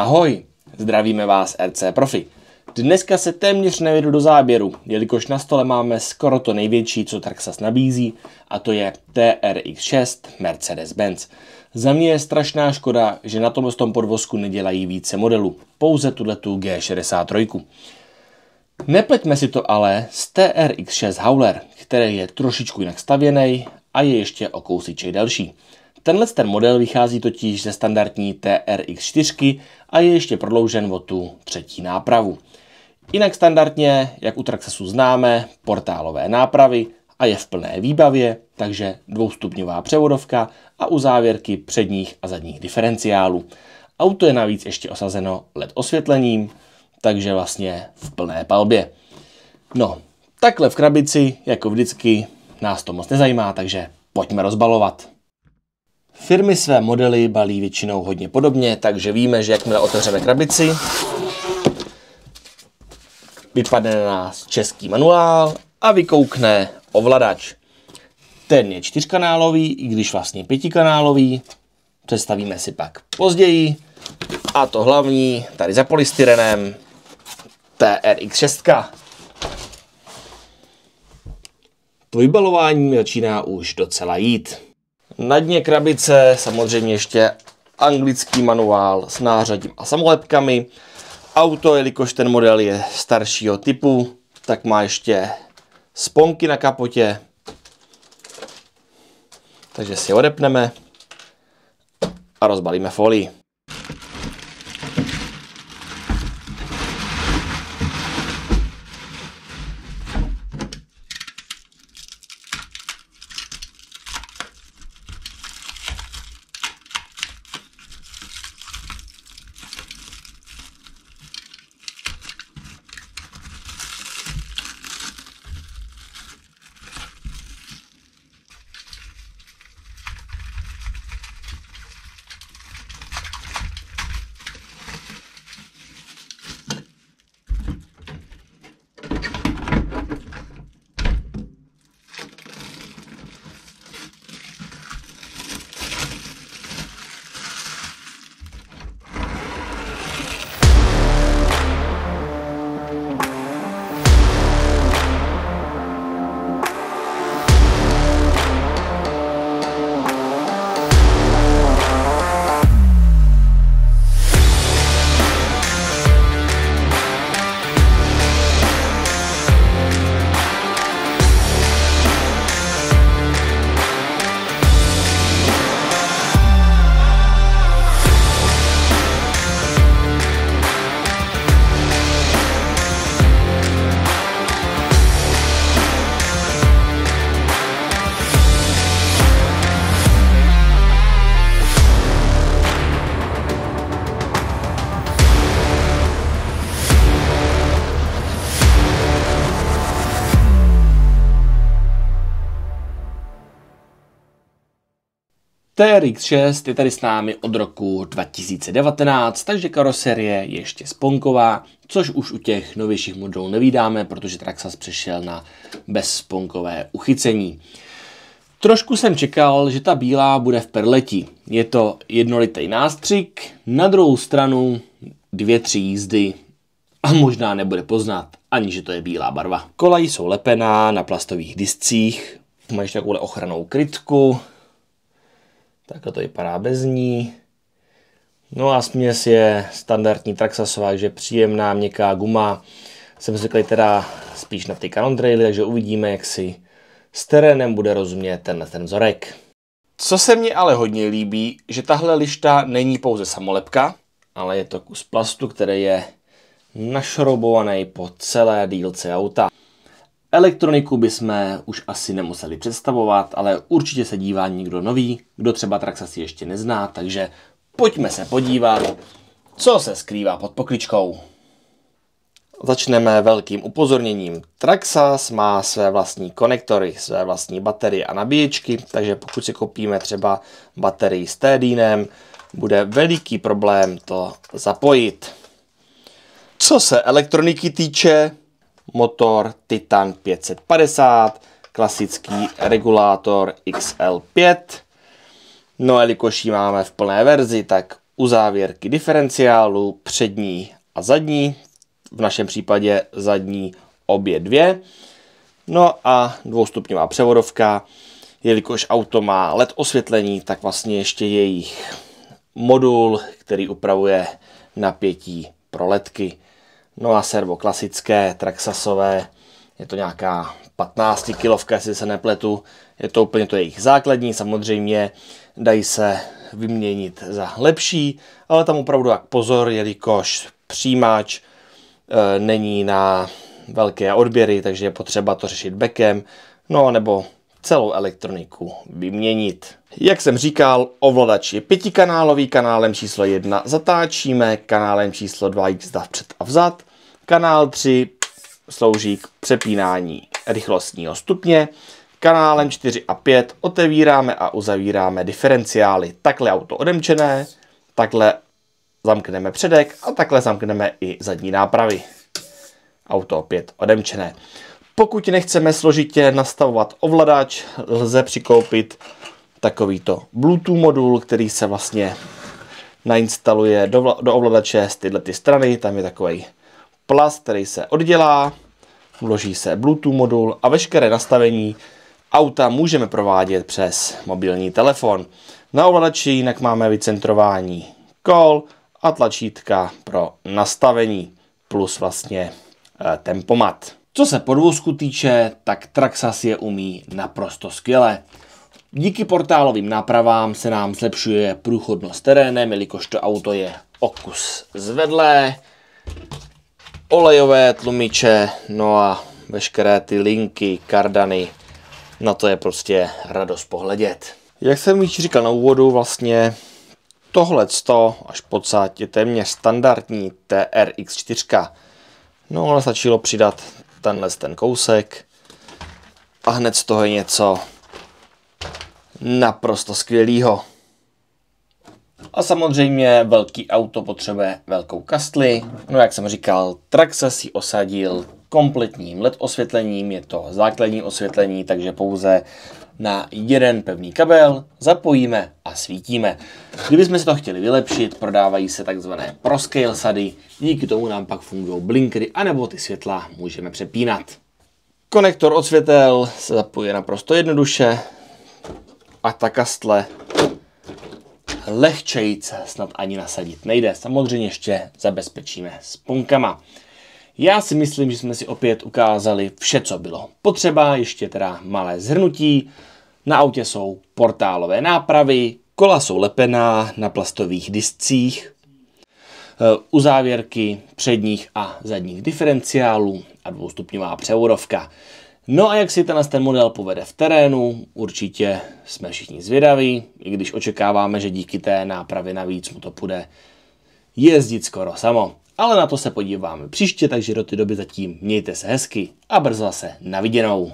Ahoj, zdravíme vás RC Profi. Dneska se téměř nevědu do záběru, jelikož na stole máme skoro to největší, co Traxas nabízí, a to je TRX6 Mercedes-Benz. Za mě je strašná škoda, že na tomhle tom podvozku nedělají více modelů, pouze tu G63. Nepleťme si to ale s TRX6 Howler, který je trošičku jinak stavěný a je ještě o kousíček další. Tenhle ten model vychází totiž ze standardní TRX4 a je ještě prodloužen o tu třetí nápravu. Jinak standardně, jak u Traxxasu známe, portálové nápravy a je v plné výbavě, takže dvoustupňová převodovka a u závěrky předních a zadních diferenciálů. Auto je navíc ještě osazeno LED osvětlením, takže vlastně v plné palbě. No, takhle v krabici, jako vždycky, nás to moc nezajímá, takže pojďme rozbalovat. Firmy své modely balí většinou hodně podobně, takže víme, že jakmile otevřeme krabici, vypadne na nás český manuál a vykoukne ovladač. Ten je čtyřkanálový, i když vlastně pětikanálový. Představíme si pak později. A to hlavní, tady za polystyrenem, TRX6. To vybalování začíná už docela jít. Na dně krabice samozřejmě ještě anglický manuál s nářadím a samolepkami. Auto, jelikož ten model je staršího typu, tak má ještě sponky na kapotě. Takže si odepneme a rozbalíme folii. TRX6 je tady s námi od roku 2019, takže karoserie je ještě sponková, což už u těch novějších modelů nevídáme, protože Traxas přešel na bezsponkové uchycení. Trošku jsem čekal, že ta bílá bude v perleti. Je to jednolitý nástřik, na druhou stranu dvě, tři jízdy a možná nebude poznat, ani že to je bílá barva. Kola jsou lepená na plastových discích, mají takovou ochranou krytku, Takhle to vypadá bez ní. No a směs je standardní Traxasová, takže příjemná měkká guma. Jsem zvyklý teda spíš na ty Canon Traily, takže uvidíme, jak si s terénem bude rozumět tenhle ten vzorek. Co se mně ale hodně líbí, že tahle lišta není pouze samolepka, ale je to kus plastu, který je našroubovaný po celé dílce auta. Elektroniku bychom už asi nemuseli představovat, ale určitě se dívá někdo nový, kdo třeba Traxa ještě nezná, takže pojďme se podívat, co se skrývá pod pokličkou. Začneme velkým upozorněním. Traxas má své vlastní konektory, své vlastní baterie a nabíječky, takže pokud si koupíme třeba baterii s TEDinem, bude veliký problém to zapojit. Co se elektroniky týče, motor Titan 550, klasický regulátor XL5. No a jelikož ji máme v plné verzi, tak u závěrky diferenciálu přední a zadní, v našem případě zadní obě dvě. No a dvoustupňová převodovka, jelikož auto má LED osvětlení, tak vlastně ještě jejich modul, který upravuje napětí pro LEDky. No a servo klasické, traxasové, je to nějaká 15 kilovka, jestli se nepletu. Je to úplně to jejich základní, samozřejmě dají se vyměnit za lepší, ale tam opravdu jak pozor, jelikož přijímač e, není na velké odběry, takže je potřeba to řešit bekem, no nebo celou elektroniku vyměnit. Jak jsem říkal, ovladač je pětikanálový, kanálem číslo 1 zatáčíme, kanálem číslo 2 jít zda vpřed a vzad, Kanál 3 slouží k přepínání rychlostního stupně. Kanálem 4 a 5 otevíráme a uzavíráme diferenciály. Takhle auto odemčené, takhle zamkneme předek a takhle zamkneme i zadní nápravy. Auto opět odemčené. Pokud nechceme složitě nastavovat ovladač, lze přikoupit takovýto Bluetooth modul, který se vlastně nainstaluje do, do ovladače z tyhle ty strany. Tam je takový plast, který se oddělá, vloží se Bluetooth modul a veškeré nastavení auta můžeme provádět přes mobilní telefon. Na ovladači jinak máme vycentrování kol a tlačítka pro nastavení plus vlastně eh, tempomat. Co se podvozku týče, tak Traxas je umí naprosto skvěle. Díky portálovým nápravám se nám zlepšuje průchodnost terénem, jelikož to auto je okus zvedlé olejové tlumiče, no a veškeré ty linky, kardany, na to je prostě radost pohledět. Jak jsem již říkal na úvodu, vlastně tohle až po je téměř standardní TRX4. No ale stačilo přidat tenhle ten kousek a hned z toho je něco naprosto skvělého. A samozřejmě velký auto potřebuje velkou kastli. No jak jsem říkal, Traxa si osadil kompletním LED osvětlením, je to základní osvětlení, takže pouze na jeden pevný kabel zapojíme a svítíme. Kdybychom si to chtěli vylepšit, prodávají se takzvané proscale sady, díky tomu nám pak fungují blinkery, anebo ty světla můžeme přepínat. Konektor od světel se zapojuje naprosto jednoduše a ta kastle lehčejíc snad ani nasadit nejde. Samozřejmě ještě zabezpečíme sponkama. Já si myslím, že jsme si opět ukázali vše, co bylo potřeba, ještě teda malé zhrnutí. Na autě jsou portálové nápravy, kola jsou lepená na plastových discích, e, u závěrky předních a zadních diferenciálů a dvoustupňová převodovka. No a jak si ten ten model povede v terénu, určitě jsme všichni zvědaví, i když očekáváme, že díky té nápravě navíc mu to půjde jezdit skoro samo. Ale na to se podíváme příště, takže do té doby zatím mějte se hezky a brzo se naviděnou.